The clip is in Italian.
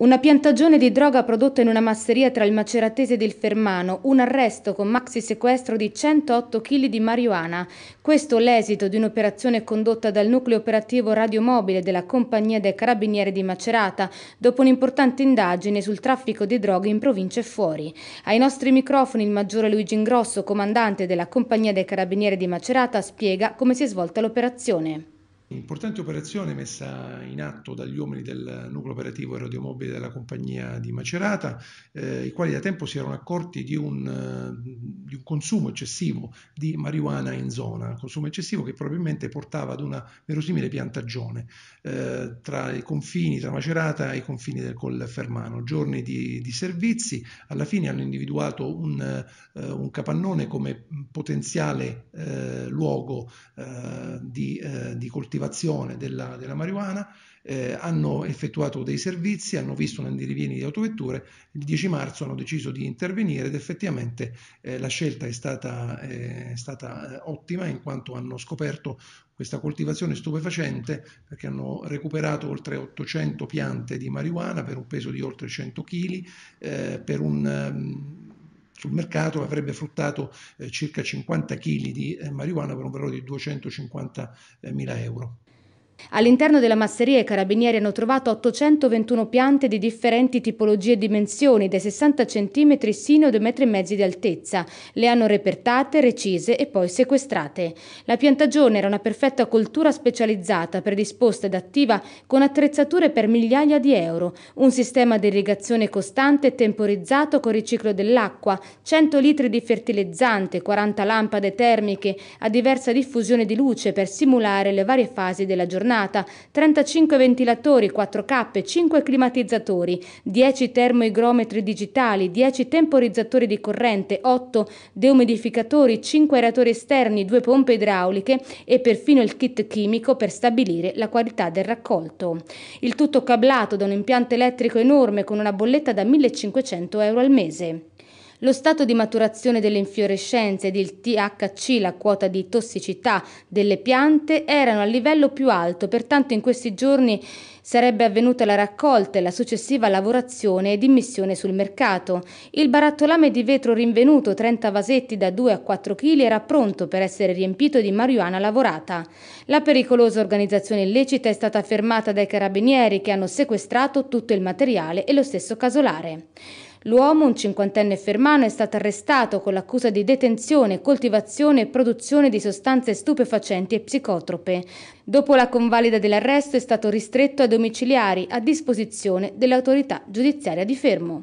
Una piantagione di droga prodotta in una masseria tra il maceratese ed il fermano, un arresto con maxi sequestro di 108 kg di marijuana. Questo l'esito di un'operazione condotta dal nucleo operativo radiomobile della Compagnia dei Carabinieri di Macerata dopo un'importante indagine sul traffico di droghe in province fuori. Ai nostri microfoni il maggiore Luigi Ingrosso, comandante della Compagnia dei Carabinieri di Macerata, spiega come si è svolta l'operazione. Importante operazione messa in atto dagli uomini del nucleo operativo aerodiomobile della compagnia di Macerata, eh, i quali da tempo si erano accorti di un, eh, di un, consumo eccessivo di marijuana in zona, consumo eccessivo che probabilmente portava ad una verosimile piantagione eh, tra i confini, tra Macerata e i confini del Col Fermano. Giorni di, di servizi, alla fine hanno individuato un, eh, un capannone come potenziale eh, luogo eh, di, di coltivazione coltivazione della, della marijuana, eh, hanno effettuato dei servizi, hanno visto un andirivieni di autovetture, il 10 marzo hanno deciso di intervenire ed effettivamente eh, la scelta è stata, eh, è stata eh, ottima in quanto hanno scoperto questa coltivazione stupefacente perché hanno recuperato oltre 800 piante di marijuana per un peso di oltre 100 kg, eh, per un ehm, sul mercato avrebbe fruttato eh, circa 50 kg di eh, marijuana per un valore di 250 eh, mila euro. All'interno della masseria i carabinieri hanno trovato 821 piante di differenti tipologie e dimensioni, dai 60 cm sino a 2,5 metri di altezza. Le hanno repertate, recise e poi sequestrate. La piantagione era una perfetta coltura specializzata, predisposta ed attiva con attrezzature per migliaia di euro, un sistema di irrigazione costante e temporizzato con riciclo dell'acqua, 100 litri di fertilizzante, 40 lampade termiche a diversa diffusione di luce per simulare le varie fasi della giornata giornata, 35 ventilatori, 4 cappe, 5 climatizzatori, 10 termoigrometri digitali, 10 temporizzatori di corrente, 8 deumidificatori, 5 aeratori esterni, 2 pompe idrauliche e perfino il kit chimico per stabilire la qualità del raccolto. Il tutto cablato da un impianto elettrico enorme con una bolletta da 1500 euro al mese. Lo stato di maturazione delle infiorescenze ed il THC, la quota di tossicità delle piante, erano a livello più alto, pertanto in questi giorni sarebbe avvenuta la raccolta e la successiva lavorazione ed immissione sul mercato. Il barattolame di vetro rinvenuto, 30 vasetti da 2 a 4 kg, era pronto per essere riempito di marijuana lavorata. La pericolosa organizzazione illecita è stata fermata dai carabinieri che hanno sequestrato tutto il materiale e lo stesso casolare. L'uomo, un cinquantenne fermano, è stato arrestato con l'accusa di detenzione, coltivazione e produzione di sostanze stupefacenti e psicotrope. Dopo la convalida dell'arresto è stato ristretto a domiciliari a disposizione dell'autorità giudiziaria di Fermo.